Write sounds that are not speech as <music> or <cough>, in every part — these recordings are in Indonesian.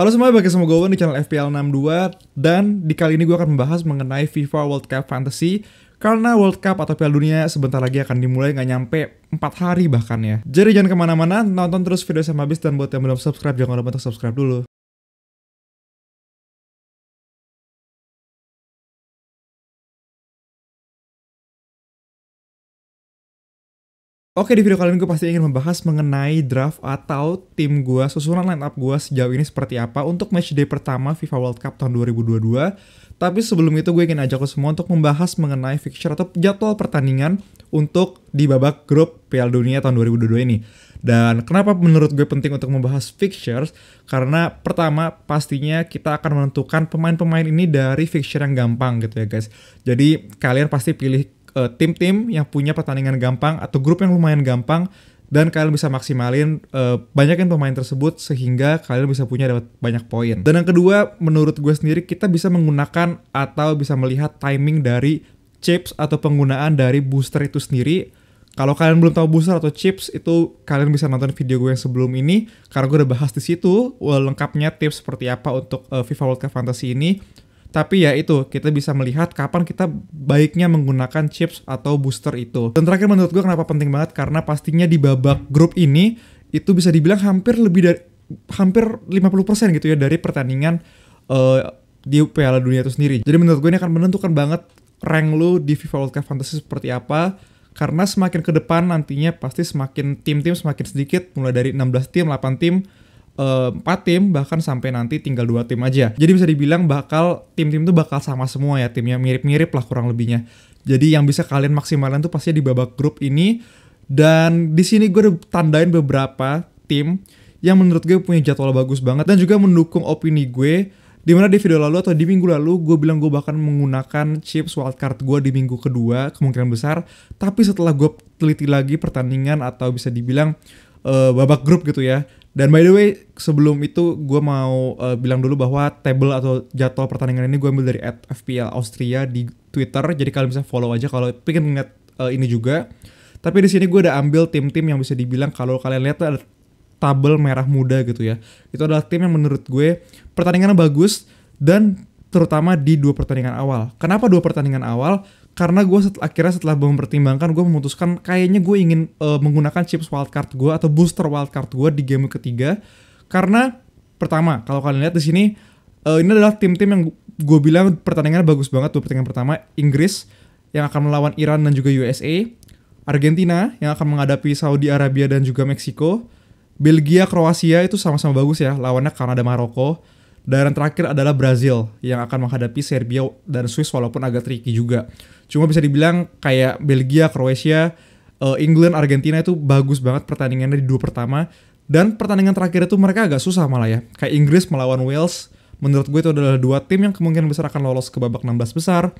Halo semuanya bagi semua gue di channel FPL 62 dan di kali ini gue akan membahas mengenai FIFA World Cup Fantasy karena World Cup atau Piala Dunia sebentar lagi akan dimulai nggak nyampe 4 hari bahkan ya. Jadi jangan kemana-mana, nonton terus video sampai habis dan buat yang belum subscribe jangan lupa untuk subscribe dulu. Oke di video kali ini gue pasti ingin membahas mengenai draft atau tim gue, susunan line up gue sejauh ini seperti apa untuk match day pertama FIFA World Cup tahun 2022. Tapi sebelum itu gue ingin ajak lo semua untuk membahas mengenai fixture atau jadwal pertandingan untuk di babak grup Piala Dunia tahun 2022 ini. Dan kenapa menurut gue penting untuk membahas fixtures? Karena pertama pastinya kita akan menentukan pemain-pemain ini dari fixture yang gampang gitu ya guys. Jadi kalian pasti pilih tim eh, tim-tim yang punya pertandingan gampang atau grup yang lumayan gampang dan kalian bisa maksimalin uh, banyakin pemain tersebut sehingga kalian bisa punya dapat banyak poin. Dan yang kedua, menurut gue sendiri kita bisa menggunakan atau bisa melihat timing dari chips atau penggunaan dari booster itu sendiri. Kalau kalian belum tahu booster atau chips itu kalian bisa nonton video gue yang sebelum ini karena gue udah bahas di situ eh, lengkapnya tips seperti apa untuk uh, FIFA World Cup Fantasy ini. Tapi ya itu, kita bisa melihat kapan kita baiknya menggunakan chips atau booster itu. Dan terakhir menurut gue kenapa penting banget, karena pastinya di babak grup ini, itu bisa dibilang hampir lebih dari hampir 50% gitu ya dari pertandingan uh, di Piala Dunia itu sendiri. Jadi menurut gue ini akan menentukan banget rank lu di FIFA World Cup Fantasy seperti apa karena semakin ke depan nantinya pasti semakin tim-tim semakin sedikit mulai dari 16 tim, 8 tim Eh, empat tim bahkan sampai nanti tinggal dua tim aja. Jadi bisa dibilang bakal tim-tim tuh bakal sama semua ya timnya mirip-mirip lah kurang lebihnya. Jadi yang bisa kalian maksimalkan tuh pasti di babak grup ini dan di sini gue udah tandain beberapa tim yang menurut gue punya jadwal bagus banget dan juga mendukung opini gue Dimana di video lalu atau di minggu lalu gue bilang gue bahkan menggunakan chips wildcard gue di minggu kedua kemungkinan besar. Tapi setelah gue teliti lagi pertandingan atau bisa dibilang uh, babak grup gitu ya. Dan by the way, sebelum itu gue mau uh, bilang dulu bahwa table atau jadwal pertandingan ini gue ambil dari at FPL Austria di Twitter. Jadi kalian bisa follow aja kalau pengen ngeliat uh, ini juga. Tapi di sini gue udah ambil tim-tim yang bisa dibilang kalau kalian lihat ada tabel merah muda gitu ya. Itu adalah tim yang menurut gue pertandingannya bagus dan terutama di dua pertandingan awal. Kenapa dua pertandingan awal? karena gue setel, akhirnya setelah mempertimbangkan gue memutuskan kayaknya gue ingin uh, menggunakan chips wildcard gue atau booster wildcard gue di game ketiga karena pertama kalau kalian lihat di sini uh, ini adalah tim-tim yang gue bilang pertandingannya bagus banget tuh pertandingan pertama Inggris yang akan melawan Iran dan juga USA Argentina yang akan menghadapi Saudi Arabia dan juga Meksiko Belgia Kroasia itu sama-sama bagus ya lawannya karena ada Maroko dan yang terakhir adalah Brazil yang akan menghadapi Serbia dan Swiss walaupun agak tricky juga. Cuma bisa dibilang kayak Belgia, Kroasia, eh, England, Argentina itu bagus banget pertandingannya di dua pertama. Dan pertandingan terakhir itu mereka agak susah malah ya. Kayak Inggris melawan Wales, menurut gue itu adalah dua tim yang kemungkinan besar akan lolos ke babak 16 besar.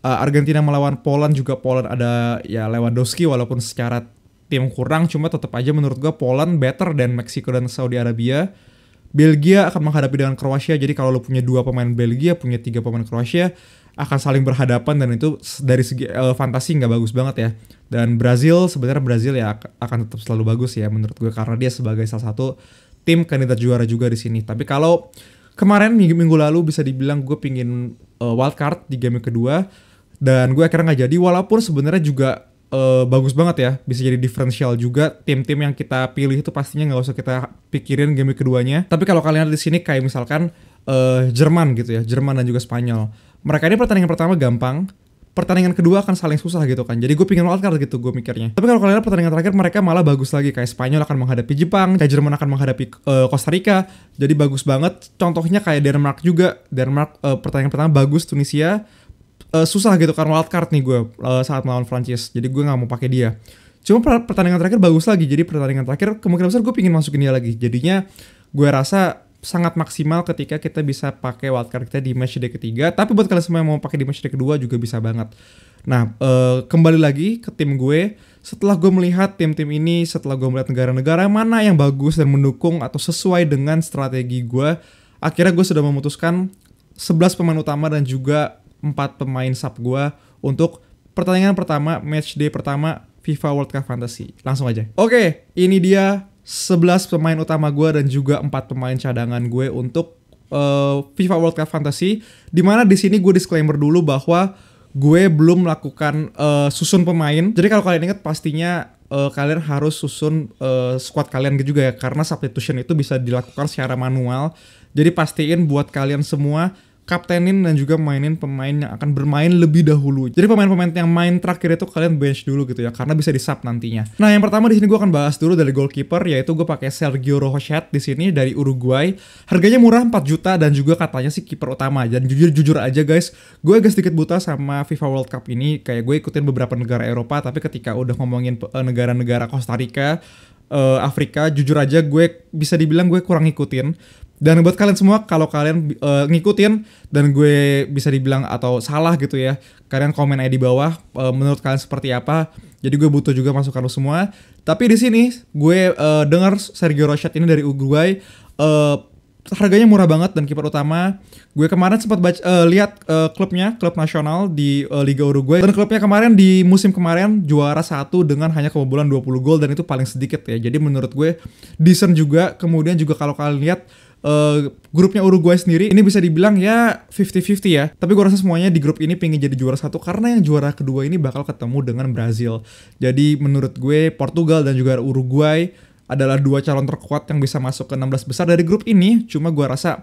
Eh, Argentina melawan Poland juga Poland ada ya Lewandowski walaupun secara tim kurang cuma tetap aja menurut gue Poland better dan Meksiko dan Saudi Arabia Belgia akan menghadapi dengan Kroasia. Jadi kalau lo punya dua pemain Belgia, punya tiga pemain Kroasia, akan saling berhadapan dan itu dari segi uh, fantasi nggak bagus banget ya. Dan Brazil sebenarnya Brazil ya akan tetap selalu bagus ya menurut gue karena dia sebagai salah satu tim kandidat juara juga di sini. Tapi kalau kemarin minggu, minggu lalu bisa dibilang gue pingin uh, wild di game kedua dan gue akhirnya nggak jadi walaupun sebenarnya juga uh, bagus banget ya bisa jadi diferensial juga tim-tim yang kita pilih itu pastinya nggak usah kita pikirin game keduanya tapi kalau kalian ada di sini kayak misalkan uh, Jerman gitu ya Jerman dan juga Spanyol mereka ini pertandingan pertama gampang pertandingan kedua akan saling susah gitu kan jadi gue pingin wildcard gitu gue mikirnya tapi kalau kalian lihat pertandingan terakhir mereka malah bagus lagi kayak Spanyol akan menghadapi Jepang kayak Jerman akan menghadapi uh, Costa Rica jadi bagus banget contohnya kayak Denmark juga Denmark uh, pertandingan pertama bagus Tunisia uh, susah gitu karena wildcard nih gue uh, saat melawan francis Jadi gue nggak mau pakai dia. Cuma pertandingan terakhir bagus lagi. Jadi pertandingan terakhir kemungkinan besar gue pingin masukin dia lagi. Jadinya gue rasa sangat maksimal ketika kita bisa pakai wildcard kita di match day ketiga. Tapi buat kalian semua yang mau pakai di match day kedua juga bisa banget. Nah, uh, kembali lagi ke tim gue. Setelah gue melihat tim-tim ini, setelah gue melihat negara-negara mana yang bagus dan mendukung atau sesuai dengan strategi gue, akhirnya gue sudah memutuskan 11 pemain utama dan juga empat pemain sub gue untuk pertandingan pertama, match day pertama FIFA World Cup Fantasy. Langsung aja. Oke, ini dia 11 pemain utama gue dan juga empat pemain cadangan gue untuk uh, FIFA World Cup Fantasy. Dimana di sini gue disclaimer dulu bahwa gue belum melakukan uh, susun pemain. Jadi kalau kalian ingat pastinya uh, kalian harus susun uh, squad kalian gitu juga ya karena substitution itu bisa dilakukan secara manual. Jadi pastiin buat kalian semua kaptenin dan juga mainin pemain yang akan bermain lebih dahulu. Jadi pemain-pemain yang main terakhir itu kalian bench dulu gitu ya karena bisa di sub nantinya. Nah, yang pertama di sini gue akan bahas dulu dari goalkeeper yaitu gue pakai Sergio Rochet di sini dari Uruguay. Harganya murah 4 juta dan juga katanya sih kiper utama. Dan jujur jujur aja guys, gue agak sedikit buta sama FIFA World Cup ini. Kayak gue ikutin beberapa negara Eropa tapi ketika udah ngomongin eh, negara-negara Costa Rica uh, Afrika jujur aja gue bisa dibilang gue kurang ngikutin dan buat kalian semua kalau kalian uh, ngikutin dan gue bisa dibilang atau salah gitu ya kalian komen aja di bawah uh, menurut kalian seperti apa jadi gue butuh juga masukan lo semua tapi di sini gue uh, dengar Sergio Rochet ini dari Uruguay uh, harganya murah banget dan kiper utama. Gue kemarin sempat uh, lihat uh, klubnya, klub nasional di uh, Liga Uruguay dan klubnya kemarin di musim kemarin juara satu dengan hanya kebobolan 20 gol dan itu paling sedikit ya. Jadi menurut gue decent juga. Kemudian juga kalau kalian lihat Uh, grupnya Uruguay sendiri ini bisa dibilang ya 50-50 ya. Tapi gue rasa semuanya di grup ini pengen jadi juara satu karena yang juara kedua ini bakal ketemu dengan Brazil. Jadi menurut gue Portugal dan juga Uruguay adalah dua calon terkuat yang bisa masuk ke 16 besar dari grup ini. Cuma gue rasa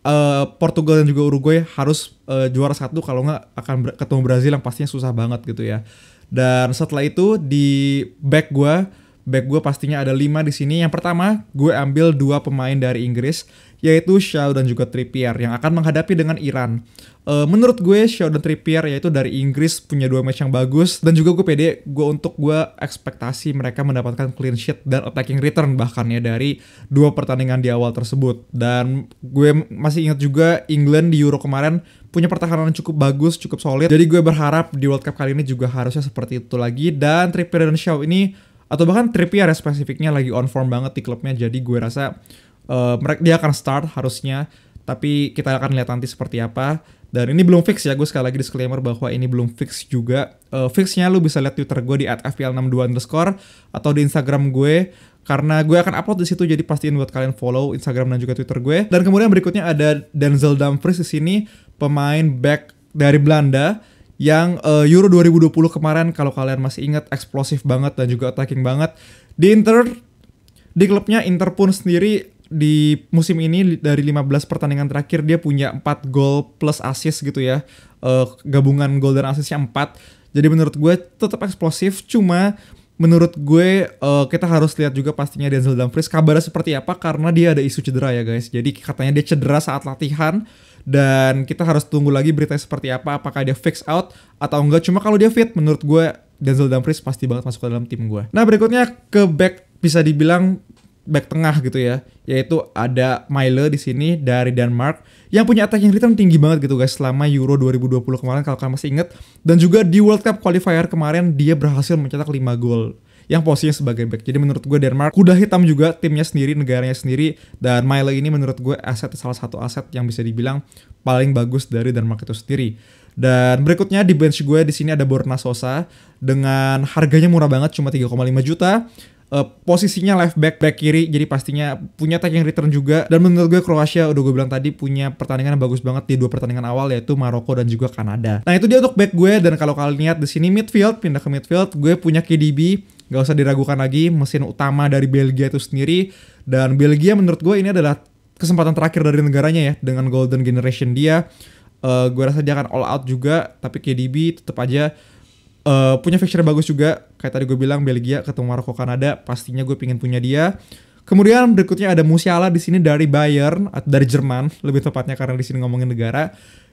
uh, Portugal dan juga Uruguay harus uh, juara satu kalau nggak akan ber- ketemu Brazil yang pastinya susah banget gitu ya. Dan setelah itu di back gue Back gue pastinya ada 5 di sini. Yang pertama, gue ambil dua pemain dari Inggris, yaitu Shaw dan juga Trippier yang akan menghadapi dengan Iran. Uh, menurut gue, Shaw dan Trippier yaitu dari Inggris punya dua match yang bagus dan juga gue pede gue untuk gue ekspektasi mereka mendapatkan clean sheet dan attacking return bahkan ya dari dua pertandingan di awal tersebut. Dan gue masih ingat juga England di Euro kemarin punya pertahanan cukup bagus, cukup solid. Jadi gue berharap di World Cup kali ini juga harusnya seperti itu lagi dan Trippier dan Shaw ini atau bahkan Trippier ya spesifiknya lagi on form banget di klubnya jadi gue rasa uh, dia akan start harusnya tapi kita akan lihat nanti seperti apa dan ini belum fix ya, gue sekali lagi disclaimer bahwa ini belum fix juga. Uh, fixnya lu bisa lihat Twitter gue di @fpl62 underscore atau di Instagram gue karena gue akan upload di situ jadi pastiin buat kalian follow Instagram dan juga Twitter gue. Dan kemudian berikutnya ada Denzel Dumfries di sini, pemain back dari Belanda yang uh, Euro 2020 kemarin kalau kalian masih ingat eksplosif banget dan juga attacking banget. Di Inter di klubnya Inter pun sendiri di musim ini dari 15 pertandingan terakhir dia punya 4 gol plus assist gitu ya. Uh, gabungan gol dan assistnya 4. Jadi menurut gue tetap eksplosif cuma menurut gue uh, kita harus lihat juga pastinya Denzel Dumfries kabarnya seperti apa karena dia ada isu cedera ya guys. Jadi katanya dia cedera saat latihan dan kita harus tunggu lagi berita seperti apa apakah dia fix out atau enggak cuma kalau dia fit menurut gue Denzel Dumfries pasti banget masuk ke dalam tim gue nah berikutnya ke back bisa dibilang back tengah gitu ya yaitu ada Myle di sini dari Denmark yang punya attacking return tinggi banget gitu guys selama Euro 2020 kemarin kalau kalian masih inget dan juga di World Cup qualifier kemarin dia berhasil mencetak 5 gol yang posisinya sebagai back. Jadi menurut gue Denmark kuda hitam juga timnya sendiri, negaranya sendiri dan Mile ini menurut gue aset salah satu aset yang bisa dibilang paling bagus dari Denmark itu sendiri. Dan berikutnya di bench gue di sini ada Borna Sosa dengan harganya murah banget cuma 3,5 juta uh, posisinya left back back kiri jadi pastinya punya tag yang return juga dan menurut gue Kroasia udah gue bilang tadi punya pertandingan yang bagus banget di dua pertandingan awal yaitu Maroko dan juga Kanada. Nah itu dia untuk back gue dan kalau kalian lihat di sini midfield pindah ke midfield gue punya KDB nggak usah diragukan lagi mesin utama dari Belgia itu sendiri dan Belgia menurut gue ini adalah kesempatan terakhir dari negaranya ya dengan golden generation dia uh, eh, gue rasa dia akan all out juga tapi KDB tetap aja uh, punya fixture bagus juga kayak tadi gue bilang Belgia ketemu Maroko Kanada pastinya gue pingin punya dia kemudian berikutnya ada Musiala di sini dari Bayern atau dari Jerman lebih tepatnya karena di sini ngomongin negara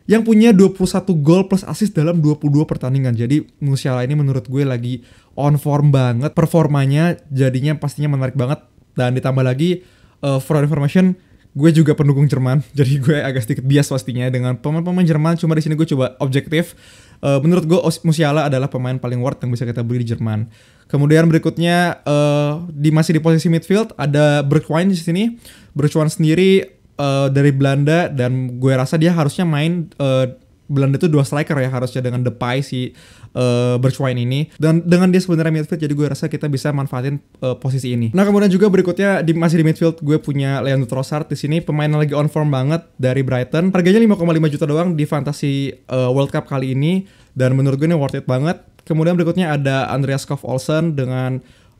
yang punya 21 gol plus assist dalam 22 pertandingan. Jadi Musiala ini menurut gue lagi on form banget, performanya jadinya pastinya menarik banget dan ditambah lagi uh, for information gue juga pendukung Jerman. <laughs> Jadi gue agak sedikit bias pastinya dengan pemain-pemain Jerman cuma di sini gue coba objektif. Uh, menurut gue Musiala adalah pemain paling worth yang bisa kita beli di Jerman. Kemudian berikutnya uh, di masih di posisi midfield ada Bergwijn di sini. Bergwijn sendiri Eh, dari Belanda dan gue rasa dia harusnya main uh, Belanda itu dua striker ya harusnya dengan Depay si uh, eh, Berchwijn ini dan dengan dia sebenarnya midfield jadi gue rasa kita bisa manfaatin uh, posisi ini. Nah kemudian juga berikutnya di masih di midfield gue punya Leandro Trossard di sini pemain lagi on form banget dari Brighton. Harganya 5,5 juta doang di Fantasy uh, World Cup kali ini dan menurut gue ini worth it banget. Kemudian berikutnya ada Andreas Kov Olsen dengan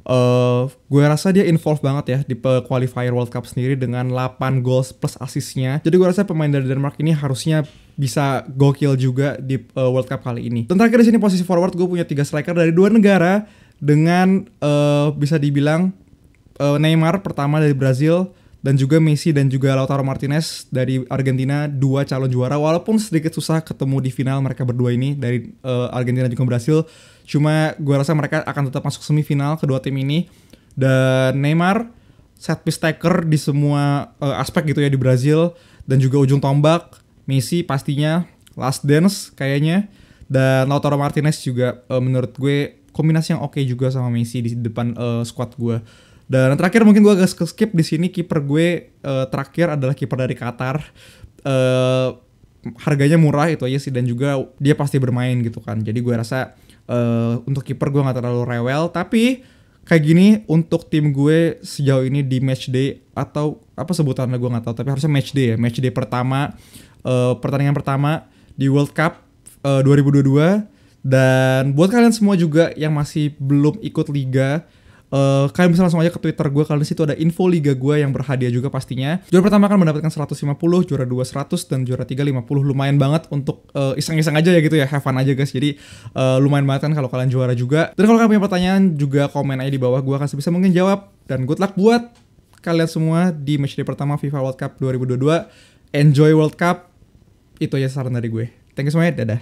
uh, gue rasa dia involved banget ya di qualifier World Cup sendiri dengan 8 goals plus asisnya. Jadi gue rasa pemain dari Denmark ini harusnya bisa gokil juga di uh, World Cup kali ini. Dan terakhir di sini posisi forward gue punya tiga striker dari dua negara dengan uh, bisa dibilang uh, Neymar pertama dari Brazil, dan juga Messi dan juga Lautaro Martinez dari Argentina dua calon juara walaupun sedikit susah ketemu di final mereka berdua ini dari uh, Argentina juga berhasil. cuma gue rasa mereka akan tetap masuk semifinal kedua tim ini dan Neymar set piece taker di semua uh, aspek gitu ya di Brazil dan juga ujung tombak Messi pastinya last dance kayaknya dan Lautaro Martinez juga uh, menurut gue kombinasi yang oke okay juga sama Messi di depan uh, squad gue dan terakhir mungkin gue agak skip di sini kiper gue uh, terakhir adalah kiper dari Qatar. Uh, harganya murah itu aja sih dan juga dia pasti bermain gitu kan. Jadi gue rasa uh, untuk kiper gue nggak terlalu rewel tapi kayak gini untuk tim gue sejauh ini di match day atau apa sebutannya gue nggak tahu tapi harusnya match day ya match day pertama uh, pertandingan pertama di World Cup uh, 2022 dan buat kalian semua juga yang masih belum ikut liga Uh, kalian bisa langsung aja ke Twitter gue karena situ ada info liga gue yang berhadiah juga pastinya. Juara pertama akan mendapatkan 150, juara 2 100 dan juara 3 50. Lumayan banget untuk iseng eh, iseng-iseng aja ya gitu ya, have fun aja guys. Jadi uh, lumayan banget kan kalau kalian juara juga. Dan kalau kalian punya pertanyaan juga komen aja di bawah gue akan sebisa mungkin jawab dan good luck buat kalian semua di matchday pertama FIFA World Cup 2022. Enjoy World Cup. Itu aja saran dari gue. Thank you semuanya, dadah.